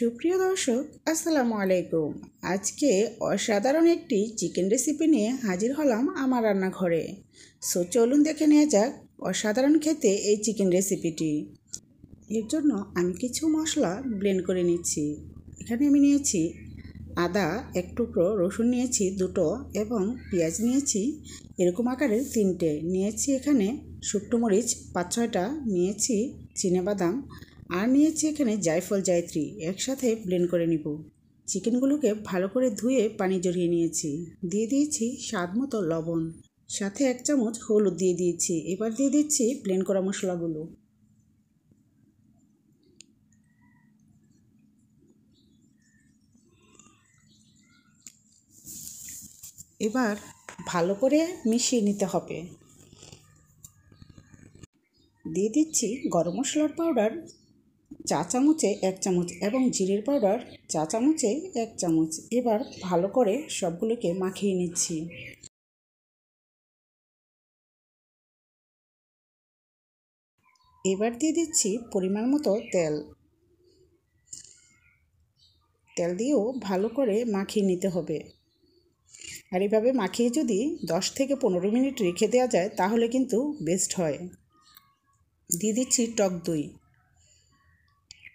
সুপ্রিয় দর্শক আসসালামু আলাইকুম আজকে অসাধারণ একটি চিকেন রেসিপি নিয়ে হাজির হলাম আমার রান্নাঘরে সো চলুন দেখে নেওয়া যাক অসাধারণ খেতে এই চিকেন রেসিপিটি এর জন্য আমি কিছু মশলা ব্লেন্ড করে নিচ্ছি এখানে আমি নিয়েছি আদা এক টুকরো রসুন নিয়েছি দুটো এবং পেঁয়াজ নিয়েছি এরকম আকারের তিনটে নিয়েছি এখানে শুকনো মরিচ পাঁচ ছয়টা নিয়েছি বাদাম আর নিয়েছি এখানে জায়ফল জায়ত্রী একসাথে ব্লেন্ড করে নিব চিকেনগুলোকে ভালো করে ধুয়ে পানি জড়িয়ে নিয়েছি দিয়ে দিয়েছি স্বাদ মতো লবণ সাথে এক চামচ হলুদ দিয়ে দিয়েছি এবার দিয়ে দিচ্ছি প্লেন করা মশলাগুলো এবার ভালো করে মিশিয়ে নিতে হবে দিয়ে দিচ্ছি গরম মশলার পাউডার চা চামচে এক চামচ এবং জিরের পাউডার চা চামচে এক চামচ এবার ভালো করে সবগুলোকে মাখিয়ে নিচ্ছি এবার দিয়ে দিচ্ছি পরিমাণ মতো তেল তেল দিয়েও ভালো করে মাখিয়ে নিতে হবে আর এভাবে মাখিয়ে যদি দশ থেকে পনেরো মিনিট রেখে দেওয়া যায় তাহলে কিন্তু বেস্ট হয় দিয়ে দিচ্ছি টক দই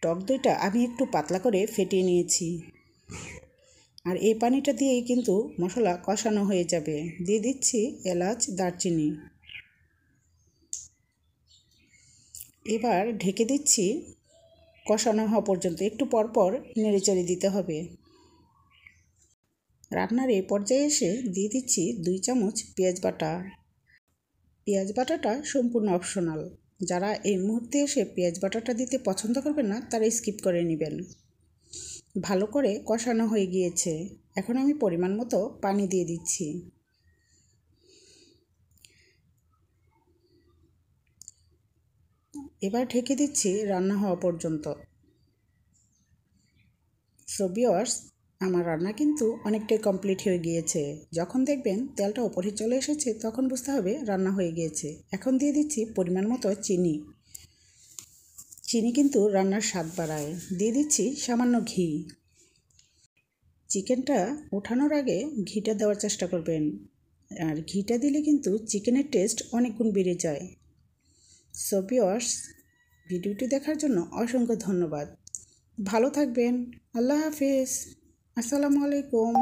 টক দইটা আমি একটু পাতলা করে ফেটিয়ে নিয়েছি আর এই পানিটা দিয়েই কিন্তু মশলা কষানো হয়ে যাবে দিয়ে দিচ্ছি এলাচ দারচিনি এবার ঢেকে দিচ্ছি কষানো হওয়া পর্যন্ত একটু পরপর নেড়েচড়ে দিতে হবে রান্নার এই পর্যায়ে এসে দিয়ে দিচ্ছি দুই চামচ পেঁয়াজ বাটা পেঁয়াজ বাটাটা সম্পূর্ণ অপশনাল যারা এই মুহূর্তে এসে পেঁয়াজ বাটাটা দিতে পছন্দ করবেন না তারা স্কিপ করে নেবেন ভালো করে কষানো হয়ে গিয়েছে এখন আমি পরিমাণ মতো পানি দিয়ে দিচ্ছি এবার ঢেকে দিচ্ছি রান্না হওয়া পর্যন্ত সো আমার রান্না কিন্তু অনেকটাই কমপ্লিট হয়ে গিয়েছে যখন দেখবেন তেলটা ওপরে চলে এসেছে তখন বুঝতে হবে রান্না হয়ে গিয়েছে এখন দিয়ে দিচ্ছি পরিমাণ মতো চিনি চিনি কিন্তু রান্নার স্বাদ বাড়ায় দিয়ে দিচ্ছি সামান্য ঘি চিকেনটা ওঠানোর আগে ঘিটা দেওয়ার চেষ্টা করবেন আর ঘিটা দিলে কিন্তু চিকেনের টেস্ট অনেক গুণ বেড়ে যায় সোপিওয়ার্স ভিডিওটি দেখার জন্য অসংখ্য ধন্যবাদ ভালো থাকবেন আল্লাহ হাফিজ আসসালামু আলাইকুম